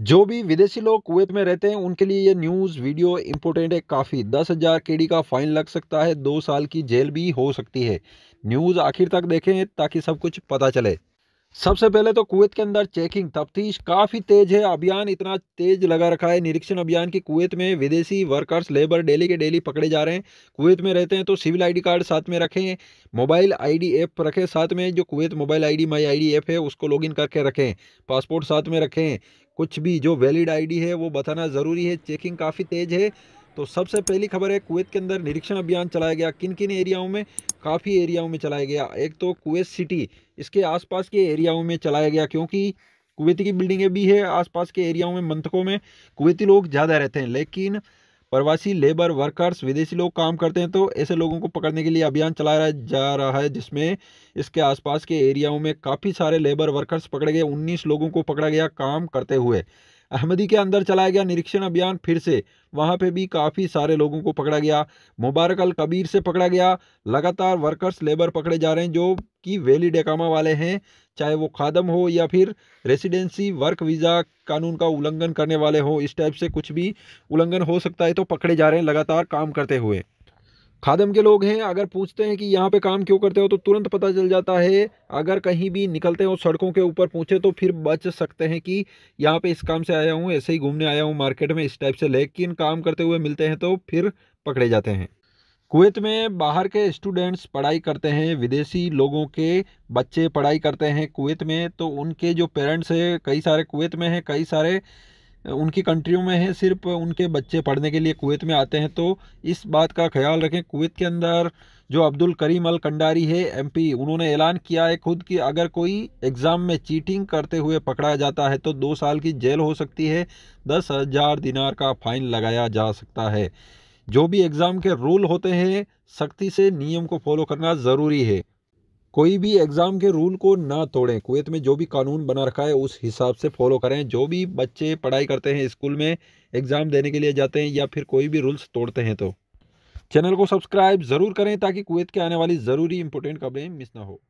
जो भी विदेशी लोग कुवैत में रहते हैं उनके लिए ये न्यूज़ वीडियो इम्पोर्टेंट है काफ़ी दस हज़ार के का फाइन लग सकता है दो साल की जेल भी हो सकती है न्यूज़ आखिर तक देखें ताकि सब कुछ पता चले सबसे पहले तो कुवैत के अंदर चेकिंग तफ्तीश काफ़ी तेज है अभियान इतना तेज लगा रखा है निरीक्षण अभियान की कुवैत में विदेशी वर्कर्स लेबर डेली के डेली पकड़े जा रहे हैं कुवैत में रहते हैं तो सिविल आईडी कार्ड साथ में रखें मोबाइल आईडी ऐप रखें साथ में जो Kuwait mobile ID my ID app है उसको लॉग करके रखें पासपोर्ट साथ में रखें कुछ भी जो वैलिड आई है वो बताना ज़रूरी है चेकिंग काफ़ी तेज़ है तो सबसे पहली खबर है कुवैत के अंदर निरीक्षण अभियान चलाया गया किन किन एरियाओं में काफ़ी एरियाओं में चलाया गया एक तो कुवैत सिटी इसके आसपास के एरियाओं में चलाया गया क्योंकि कुवैती की बिल्डिंगें भी है आसपास के एरियाओं में मंथकों में कुवैती लोग ज़्यादा रहते हैं लेकिन प्रवासी लेबर वर्कर्स विदेशी लोग काम करते हैं तो ऐसे लोगों को पकड़ने के लिए अभियान चलाया जा रहा है जिसमें इसके आसपास के एरियाओं में काफ़ी सारे लेबर वर्कर्स पकड़े गए 19 लोगों को पकड़ा गया काम करते हुए अहमदी के अंदर चलाया गया निरीक्षण अभियान फिर से वहाँ पे भी काफ़ी सारे लोगों को पकड़ा गया मुबारक अल कबीर से पकड़ा गया लगातार वर्कर्स लेबर पकड़े जा रहे हैं जो कि वेली डेकामा वाले हैं चाहे वो खादम हो या फिर रेसिडेंसी वर्क वीज़ा कानून का उल्लंघन करने वाले हों इस टाइप से कुछ भी उल्लंघन हो सकता है तो पकड़े जा रहे हैं लगातार काम करते हुए खादम के लोग हैं अगर पूछते हैं कि यहाँ पे काम क्यों करते हो तो तुरंत पता चल जाता है अगर कहीं भी निकलते हो सड़कों के ऊपर पूछे तो फिर बच सकते हैं कि यहाँ पे इस काम से आया हूँ ऐसे ही घूमने आया हूँ मार्केट में इस टाइप से लेकिन काम करते हुए मिलते हैं तो फिर पकड़े जाते हैं कुवैत में बाहर के स्टूडेंट्स पढ़ाई करते हैं विदेशी लोगों के बच्चे पढ़ाई करते हैं कुवैत में तो उनके जो पेरेंट्स हैं कई सारे कुवैत में हैं कई सारे उनकी कंट्रियों में है सिर्फ उनके बच्चे पढ़ने के लिए कुवैत में आते हैं तो इस बात का ख्याल रखें कुवैत के अंदर जो अब्दुल करीम अल कंडारी है एमपी उन्होंने ऐलान किया है खुद कि अगर कोई एग्ज़ाम में चीटिंग करते हुए पकड़ा जाता है तो दो साल की जेल हो सकती है दस हज़ार दिनार का फाइन लगाया जा सकता है जो भी एग्ज़ाम के रूल होते हैं सख्ती से नियम को फॉलो करना ज़रूरी है कोई भी एग्ज़ाम के रूल को ना तोड़ें कुवैत में जो भी कानून बना रखा है उस हिसाब से फॉलो करें जो भी बच्चे पढ़ाई करते हैं स्कूल में एग्ज़ाम देने के लिए जाते हैं या फिर कोई भी रूल्स तोड़ते हैं तो चैनल को सब्सक्राइब ज़रूर करें ताकि कुवैत के आने वाली ज़रूरी इंपॉर्टेंट खबरें मिस ना हो